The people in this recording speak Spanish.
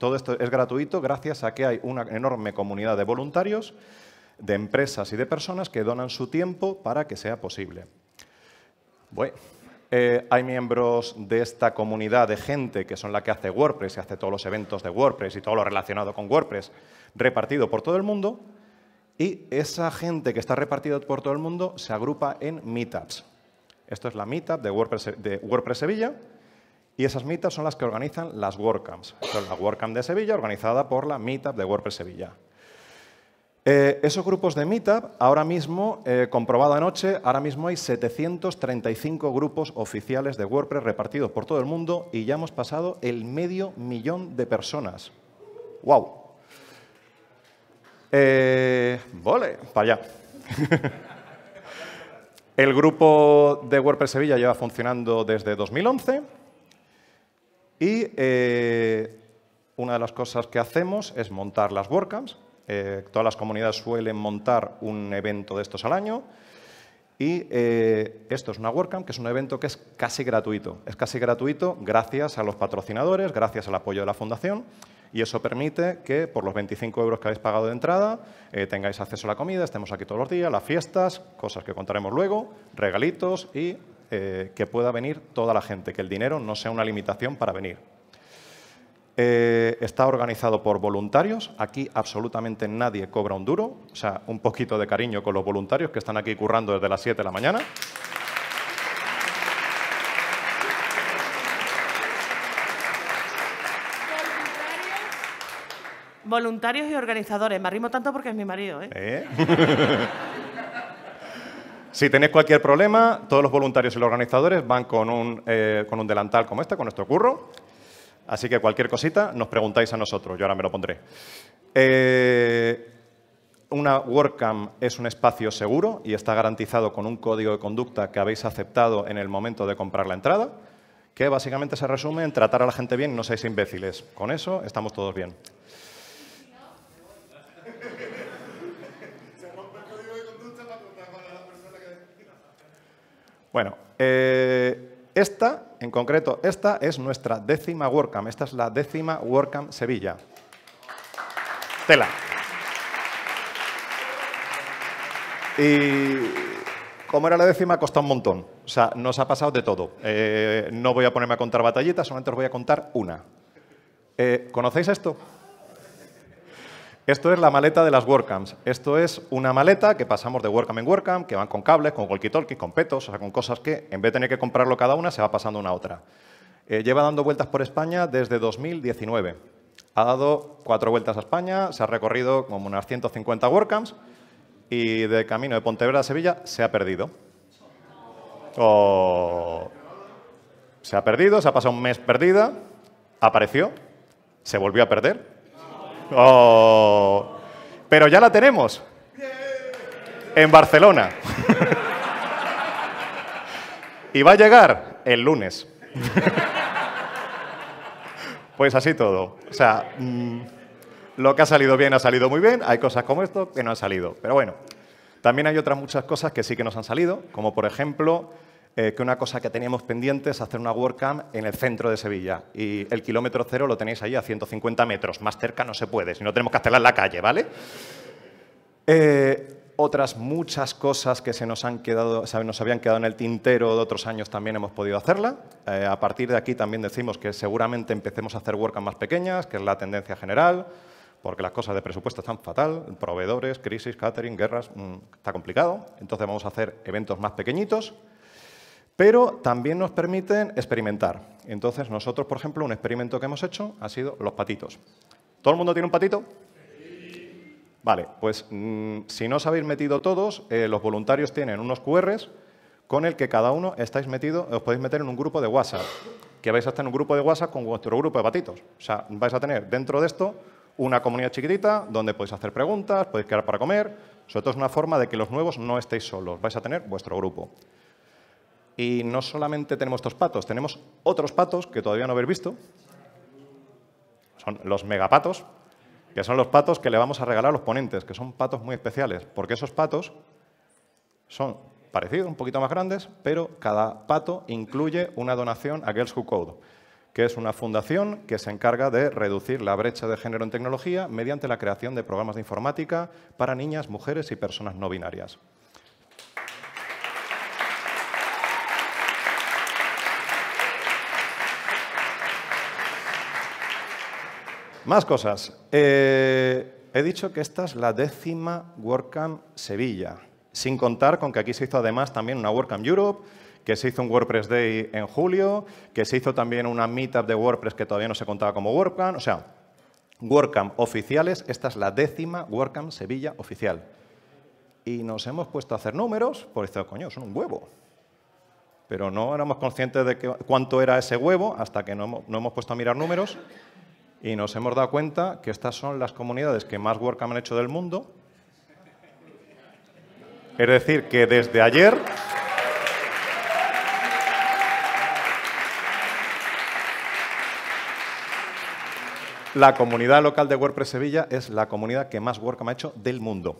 Todo esto es gratuito gracias a que hay una enorme comunidad de voluntarios, de empresas y de personas que donan su tiempo para que sea posible. Bueno, eh, hay miembros de esta comunidad de gente que son la que hace WordPress y hace todos los eventos de WordPress y todo lo relacionado con WordPress repartido por todo el mundo. Y esa gente que está repartida por todo el mundo se agrupa en meetups. Esto es la meetup de WordPress, de WordPress Sevilla y esas meetups son las que organizan las WordCamps. Son es la WordCamp de Sevilla organizada por la Meetup de WordPress Sevilla. Eh, esos grupos de Meetup, ahora mismo, eh, comprobado anoche, ahora mismo hay 735 grupos oficiales de WordPress repartidos por todo el mundo y ya hemos pasado el medio millón de personas. ¡Wow! Eh, ¡Vole, para allá. el grupo de WordPress Sevilla lleva funcionando desde 2011. Y eh, una de las cosas que hacemos es montar las WordCamps. Eh, todas las comunidades suelen montar un evento de estos al año. Y eh, esto es una WordCamp, que es un evento que es casi gratuito. Es casi gratuito gracias a los patrocinadores, gracias al apoyo de la fundación. Y eso permite que por los 25 euros que habéis pagado de entrada tengáis acceso a la comida, estemos aquí todos los días, las fiestas, cosas que contaremos luego, regalitos y eh, que pueda venir toda la gente, que el dinero no sea una limitación para venir. Eh, está organizado por voluntarios. Aquí absolutamente nadie cobra un duro. O sea, un poquito de cariño con los voluntarios que están aquí currando desde las 7 de la mañana. Voluntarios y organizadores. Me arrimo tanto porque es mi marido. ¿Eh? ¿Eh? Si tenéis cualquier problema, todos los voluntarios y los organizadores van con un, eh, con un delantal como este, con nuestro curro. Así que cualquier cosita nos preguntáis a nosotros, yo ahora me lo pondré. Eh, una WordCamp es un espacio seguro y está garantizado con un código de conducta que habéis aceptado en el momento de comprar la entrada, que básicamente se resume en tratar a la gente bien y no seáis imbéciles. Con eso estamos todos bien. Bueno, eh, esta, en concreto, esta es nuestra décima WordCamp. Esta es la décima WordCamp Sevilla. Tela. Y como era la décima, costó un montón. O sea, nos ha pasado de todo. Eh, no voy a ponerme a contar batallitas, solamente os voy a contar una. Eh, ¿Conocéis esto? Esto es la maleta de las WordCamps. Esto es una maleta que pasamos de WordCamp en WordCamp, que van con cables, con walkie con petos, o sea, con cosas que en vez de tener que comprarlo cada una, se va pasando una a otra. Eh, lleva dando vueltas por España desde 2019. Ha dado cuatro vueltas a España, se ha recorrido como unas 150 WordCamps y de camino de Pontevedra a Sevilla se ha perdido. se ha perdido, se ha pasado un mes perdida, apareció, se volvió a perder Oh. Pero ya la tenemos. En Barcelona. y va a llegar el lunes. pues así todo. O sea, mm, lo que ha salido bien ha salido muy bien. Hay cosas como esto que no han salido. Pero bueno, también hay otras muchas cosas que sí que nos han salido, como por ejemplo eh, que una cosa que teníamos pendiente es hacer una WordCamp en el centro de Sevilla. Y el kilómetro cero lo tenéis ahí a 150 metros. Más cerca no se puede, si no tenemos que hacerla en la calle, ¿vale? Eh, otras muchas cosas que se nos, han quedado, nos habían quedado en el tintero de otros años también hemos podido hacerla. Eh, a partir de aquí también decimos que seguramente empecemos a hacer WordCamp más pequeñas, que es la tendencia general, porque las cosas de presupuesto están fatal, proveedores, crisis, catering, guerras, mm, está complicado. Entonces vamos a hacer eventos más pequeñitos pero también nos permiten experimentar. Entonces, nosotros, por ejemplo, un experimento que hemos hecho ha sido los patitos. ¿Todo el mundo tiene un patito? Vale, pues mm, si no os habéis metido todos, eh, los voluntarios tienen unos QRs con el que cada uno estáis metido, os podéis meter en un grupo de WhatsApp, que vais a estar en un grupo de WhatsApp con vuestro grupo de patitos. O sea, vais a tener dentro de esto una comunidad chiquitita donde podéis hacer preguntas, podéis quedar para comer. Sobre todo es una forma de que los nuevos no estéis solos, vais a tener vuestro grupo. Y no solamente tenemos estos patos, tenemos otros patos que todavía no habéis visto. Son los megapatos, que son los patos que le vamos a regalar a los ponentes, que son patos muy especiales, porque esos patos son parecidos, un poquito más grandes, pero cada pato incluye una donación a Girls Who Code, que es una fundación que se encarga de reducir la brecha de género en tecnología mediante la creación de programas de informática para niñas, mujeres y personas no binarias. Más cosas. Eh, he dicho que esta es la décima WordCamp Sevilla, sin contar con que aquí se hizo además también una WordCamp Europe, que se hizo un WordPress Day en julio, que se hizo también una meetup de WordPress que todavía no se contaba como WordCamp. O sea, WordCamp oficiales, esta es la décima WordCamp Sevilla oficial. Y nos hemos puesto a hacer números, por eso, coño, son un huevo. Pero no éramos conscientes de que, cuánto era ese huevo hasta que no, no hemos puesto a mirar números y nos hemos dado cuenta que estas son las comunidades que más Workham han hecho del mundo. Es decir, que desde ayer... La comunidad local de WordPress Sevilla es la comunidad que más WordCamp ha hecho del mundo.